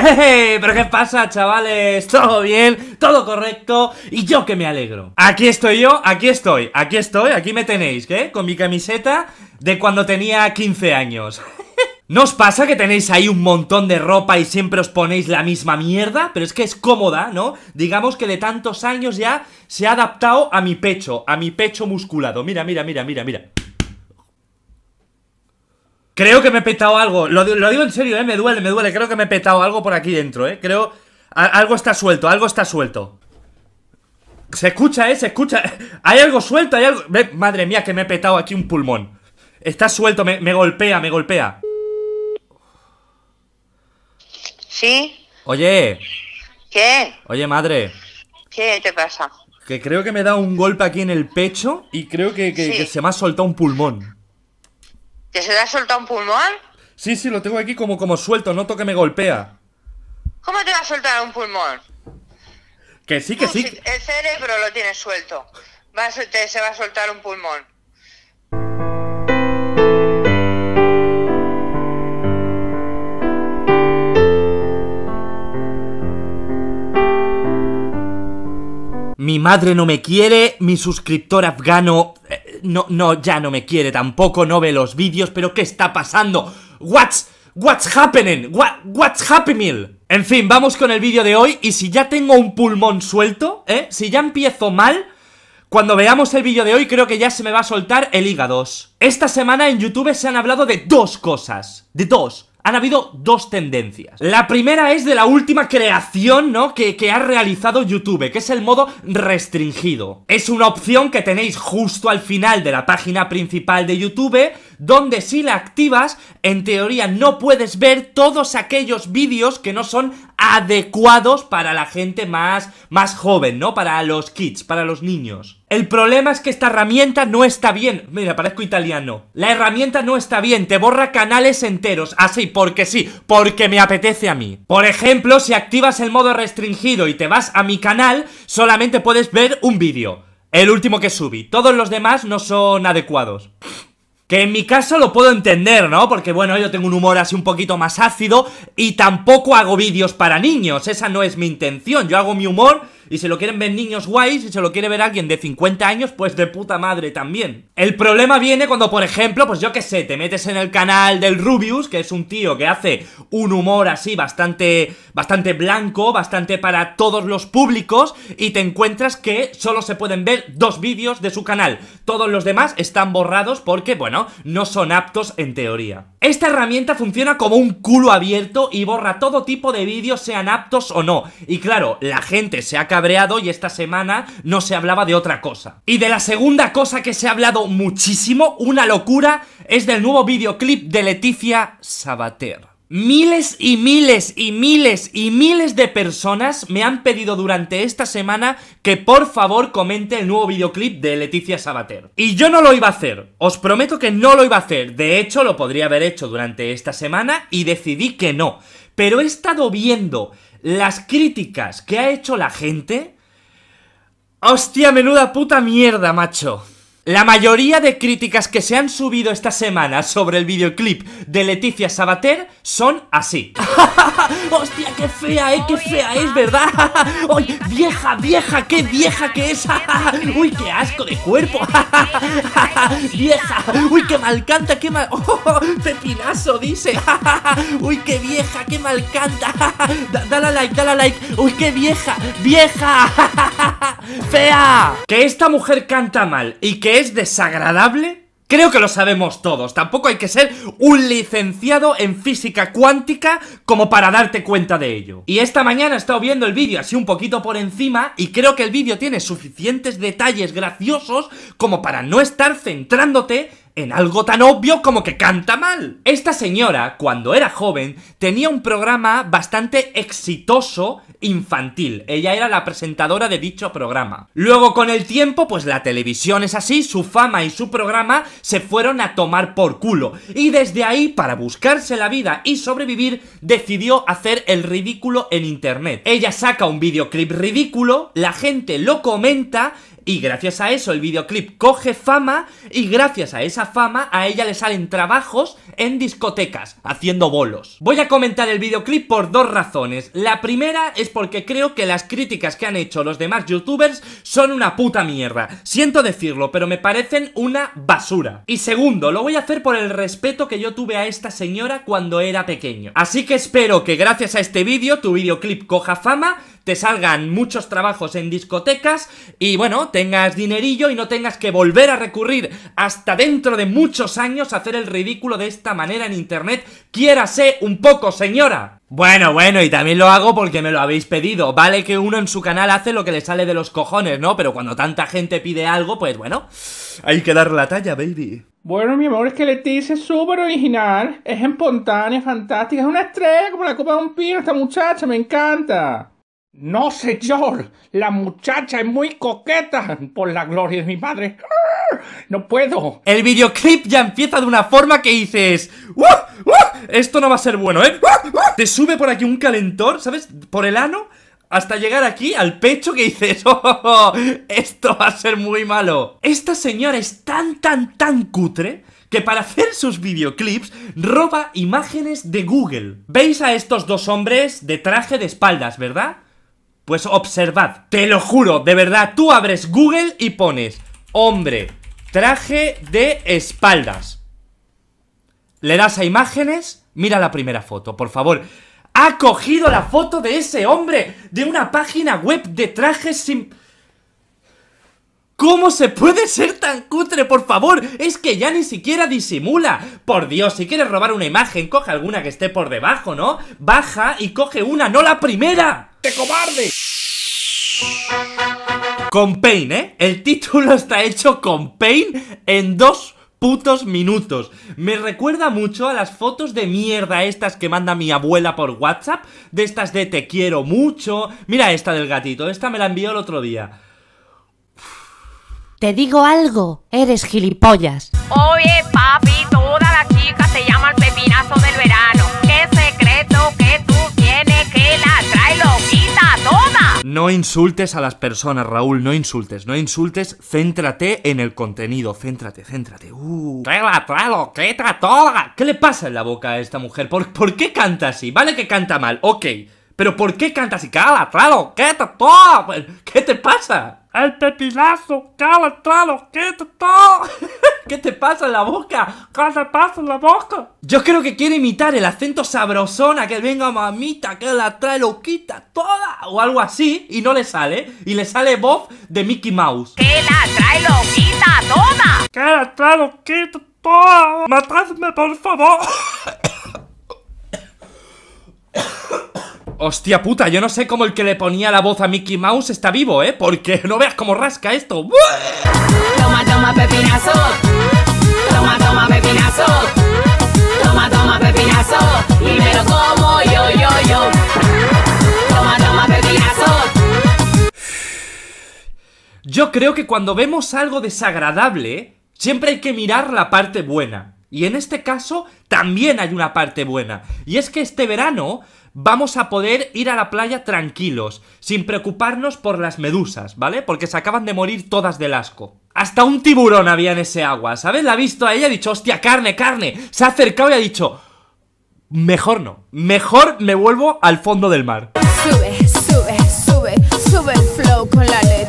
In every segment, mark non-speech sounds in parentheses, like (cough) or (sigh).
(laughs) ¿Pero qué pasa, chavales? ¿Todo bien? ¿Todo correcto? Y yo que me alegro Aquí estoy yo, aquí estoy, aquí estoy, aquí me tenéis, ¿qué? Con mi camiseta de cuando tenía 15 años (laughs) ¿No os pasa que tenéis ahí un montón de ropa y siempre os ponéis la misma mierda? Pero es que es cómoda, ¿no? Digamos que de tantos años ya se ha adaptado a mi pecho, a mi pecho musculado Mira, mira, mira, mira, mira Creo que me he petado algo. Lo, digo en serio, ¿eh? Me duele, me duele. Creo que me he petado algo por aquí dentro, ¿eh? Creo... algo está suelto, algo está suelto. Se escucha, ¿eh? Se escucha. (laughs) Hay algo suelto, hay algo... Madre mía, que me he petado aquí un pulmón. Está suelto, me, golpea, me golpea. ¿Sí? Oye. ¿Qué? Oye, madre. ¿Qué te pasa? Que creo que me he dado un golpe aquí en el pecho y creo que se me ha soltado un pulmón. ¿Te se te ha soltado un pulmón? Sí, sí, lo tengo aquí como, como suelto, noto que me golpea. ¿Cómo te va a soltar un pulmón? Que sí, que sí. el cerebro lo tienes suelto. se va a soltar un pulmón. Mi madre no me quiere, mi suscriptor afgano no, no, ya no me quiere tampoco, no ve los vídeos, pero ¿qué está pasando? What's, what's happening? what's happening? En fin, vamos con el vídeo de hoy y si ya tengo un pulmón suelto, ¿eh? Si ya empiezo mal... Cuando veamos el vídeo de hoy creo que ya se me va a soltar el hígado. Esta semana en YouTube se han hablado de dos cosas. De dos han habido dos tendencias. La primera es de la última creación, ¿no? Que, ha realizado YouTube, que es el modo restringido. Es una opción que tenéis justo al final de la página principal de YouTube, donde si la activas, en teoría no puedes ver todos aquellos vídeos que no son adecuados para la gente más, más joven, ¿no? Para los kids, para los niños. El problema es que esta herramienta no está bien. Mira, parezco italiano. La herramienta no está bien, te borra canales enteros. Así, ah, porque sí, porque me apetece a mí. Por ejemplo, si activas el modo restringido y te vas a mi canal, solamente puedes ver un vídeo. El último que subí. Todos los demás no son adecuados. Que en mi caso lo puedo entender, ¿no? Porque bueno, yo tengo un humor así un poquito más ácido y tampoco hago vídeos para niños. Esa no es mi intención. Yo hago mi humor y si lo quieren ver niños guays, y se lo quiere ver alguien de 50 años, pues de puta madre también. El problema viene cuando, por ejemplo, pues yo qué sé, te metes en el canal del Rubius, que es un tío que hace un humor así bastante, bastante blanco, bastante para todos los públicos, y te encuentras que solo se pueden ver dos vídeos de su canal. Todos los demás están borrados porque, bueno, no son aptos en teoría. Esta herramienta funciona como un culo abierto y borra todo tipo de vídeos, sean aptos o no. Y claro, la gente se ha y esta semana no se hablaba de otra cosa. Y de la segunda cosa que se ha hablado muchísimo, una locura, es del nuevo videoclip de Leticia Sabater. Miles y miles y miles y miles de personas me han pedido durante esta semana que por favor comente el nuevo videoclip de Leticia Sabater. Y yo no lo iba a hacer, os prometo que no lo iba a hacer, de hecho lo podría haber hecho durante esta semana y decidí que no. Pero he estado viendo las críticas que ha hecho la gente... ¡Hostia, menuda puta mierda, macho! La mayoría de críticas que se han subido esta semana sobre el videoclip de Leticia Sabater son así. (laughs) ¡Hostia, qué fea, eh! ¡Qué fea es, verdad! Uy, (laughs) vieja, vieja! ¡Qué vieja que es! (laughs) ¡Uy, qué asco de cuerpo! ¡Vieja! ¡Uy, qué mal canta! ¡Qué mal... ¡Oh, pepinazo, dice! ¡Uy, qué vieja! ¡Qué mal canta! ¡Dale like, dale like! ¡Uy, qué vieja! ¡Vieja! ¡Fea! Que esta mujer canta mal y que es desagradable Creo que lo sabemos todos, tampoco hay que ser un licenciado en física cuántica como para darte cuenta de ello. Y esta mañana he estado viendo el vídeo así un poquito por encima y creo que el vídeo tiene suficientes detalles graciosos como para no estar centrándote en algo tan obvio como que canta mal. Esta señora, cuando era joven, tenía un programa bastante exitoso infantil. Ella era la presentadora de dicho programa. Luego con el tiempo, pues la televisión es así, su fama y su programa se fueron a tomar por culo. Y desde ahí, para buscarse la vida y sobrevivir, decidió hacer el ridículo en internet. Ella saca un videoclip ridículo, la gente lo comenta y gracias a eso el videoclip coge fama y gracias a esa fama a ella le salen trabajos en discotecas, haciendo bolos. Voy a comentar el videoclip por dos razones. La primera es porque creo que las críticas que han hecho los demás youtubers son una puta mierda. Siento decirlo, pero me parecen una basura. Y segundo, lo voy a hacer por el respeto que yo tuve a esta señora cuando era pequeño. Así que espero que gracias a este vídeo tu videoclip coja fama, te salgan muchos trabajos en discotecas y bueno, tengas dinerillo y no tengas que volver a recurrir hasta dentro de muchos años a hacer el ridículo de esta manera en internet. Quiérase un poco, señora. Bueno, bueno, y también lo hago porque me lo habéis pedido. Vale que uno en su canal hace lo que le sale de los cojones, ¿no? Pero cuando tanta gente pide algo, pues bueno, hay que dar la talla, baby. Bueno, mi amor, es que Leticia es súper original, es espontánea, fantástica, es una estrella como la copa de un pino esta muchacha, me encanta. No, señor, la muchacha es muy coqueta, por la gloria de mi madre. No puedo. El videoclip ya empieza de una forma que dices... Esto no va a ser bueno, ¿eh? Te sube por aquí un calentor, ¿sabes? Por el ano, hasta llegar aquí al pecho que dices... (laughs) Oh, oh, oh, esto va a ser muy malo. Esta señora es tan, tan, tan cutre que para hacer sus videoclips roba imágenes de Google. ¿Veis a estos dos hombres de traje de espaldas, verdad? Pues observad, te lo juro, de verdad, tú abres Google y pones Hombre, traje de espaldas Le das a imágenes, mira la primera foto, por favor Ha cogido la foto de ese hombre De una página web de trajes sin... ¿Cómo se puede ser tan cutre, por favor? Es que ya ni siquiera disimula. Por Dios, si quieres robar una imagen, coge alguna que esté por debajo, ¿no? Baja y coge una, no la primera. ¡Te cobarde! Con Pain, ¿eh? El título está hecho con Pain en dos putos minutos. Me recuerda mucho a las fotos de mierda estas que manda mi abuela por WhatsApp, de estas de te quiero mucho. Mira esta del gatito, esta me la envió el otro día. Te digo algo, eres gilipollas. Oye, papi, toda la chica se llama el pepinazo del verano. No insultes a las personas, Raúl, no insultes, no insultes, céntrate en el contenido, céntrate, céntrate. Uh. qué que toga. ¿Qué le pasa en la boca a esta mujer? ¿Por, qué canta así? Vale que canta mal, ok. Pero ¿por qué canta así? Cala, qué que toga. Pues, ¿Qué te pasa? El pepilazo, cala, qué que toga. (laughs) ¿Qué te pasa en la boca? ¿Qué te pasa en la boca? Yo creo que quiere imitar el acento sabrosona que venga mamita, que la trae loquita toda o algo así y no le sale. Y le sale voz de Mickey Mouse. Que la trae loquita toda. Que la trae loquita toda. Matadme por favor. (laughs) Hostia puta, yo no sé cómo el que le ponía la voz a Mickey Mouse está vivo, ¿eh? Porque (laughs) no veas cómo rasca esto. Toma, toma, pepinazo. Toma, toma, pepinazo. Toma, toma, pepinazo. Y como yo, yo, yo. Toma, toma, pepinazo. Yo creo que cuando vemos algo desagradable, siempre hay que mirar la parte buena. Y en este caso también hay una parte buena. Y es que este verano vamos a poder ir a la playa tranquilos, sin preocuparnos por las medusas, ¿vale? Porque se acaban de morir todas del asco. Hasta un tiburón había en ese agua, ¿sabes? La ha visto a ella y ha dicho, hostia, carne, carne. Se ha acercado y ha dicho, mejor no, mejor me vuelvo al fondo del mar. Sube, sube, sube, sube el flow con la Leti.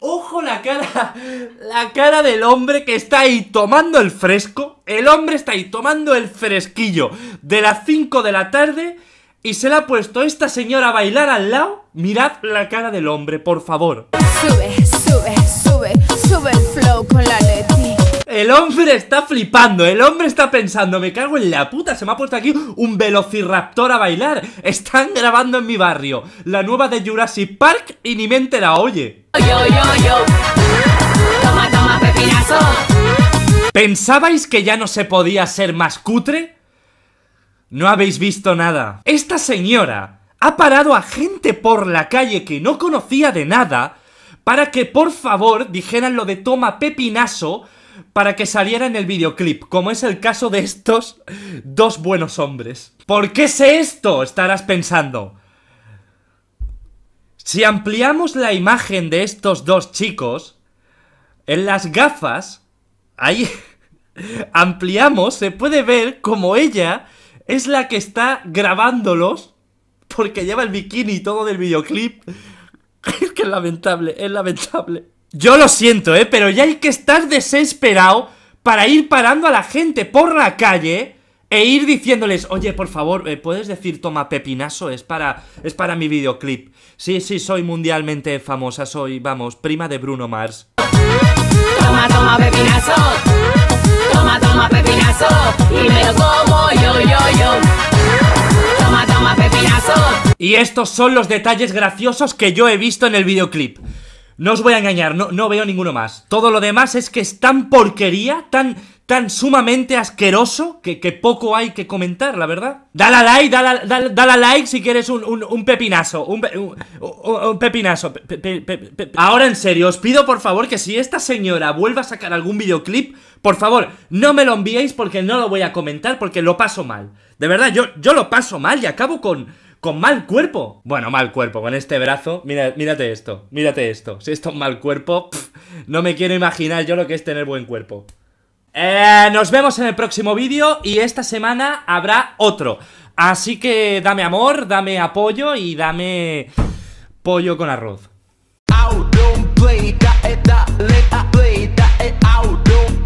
Ojo la cara, la cara del hombre que está ahí tomando el fresco. El hombre está ahí tomando el fresquillo de las 5 de la tarde y se le ha puesto esta señora a bailar al lado, mirad la cara del hombre, por favor. Sube, sube, sube, sube el flow con la Leti. El hombre está flipando, el hombre está pensando, me cago en la puta, se me ha puesto aquí un velociraptor a bailar. Están grabando en mi barrio la nueva de Jurassic Park y ni mente la oye. Toma, toma, pepinazo. ¿Pensabais que ya no se podía ser más cutre? No habéis visto nada. Esta señora ha parado a gente por la calle que no conocía de nada para que por favor dijeran lo de toma pepinazo para que saliera en el videoclip, como es el caso de estos dos buenos hombres. ¿Por qué sé esto? Estarás pensando. Si ampliamos la imagen de estos dos chicos, en las gafas, ahí (laughs) ampliamos, se puede ver como ella es la que está grabándolos porque lleva el bikini y todo del videoclip. (laughs) Es que es lamentable, es lamentable. Yo lo siento, ¿eh? Pero ya hay que estar desesperado para ir parando a la gente por la calle e ir diciéndoles, oye, por favor, eh, ¿puedes decir toma pepinazo? Es para, es para mi videoclip. Sí, sí, soy mundialmente famosa, soy, vamos, prima de Bruno Mars. Toma, toma pepinazo. Toma, toma, pepinazo. Y me lo como yo, yo, yo. Toma, toma, pepinazo. Y estos son los detalles graciosos que yo he visto en el videoclip. No os voy a engañar, no, veo ninguno más. Todo lo demás es que es tan porquería, tan tan sumamente asqueroso que, poco hay que comentar, la verdad. Dale a like, dale, dale a like si quieres un, pepinazo, un, pepinazo. Ahora en serio, os pido por favor que si esta señora vuelva a sacar algún videoclip, por favor, no me lo enviéis porque no lo voy a comentar porque lo paso mal. De verdad, yo, yo lo paso mal y acabo con, con mal cuerpo. Bueno, mal cuerpo, con este brazo. Mira, mírate esto, mírate esto. Si esto es mal cuerpo, no me quiero imaginar yo lo que es tener buen cuerpo. Eh, nos vemos en el próximo vídeo y esta semana habrá otro. Así que dame amor, dame apoyo y dame pollo con arroz.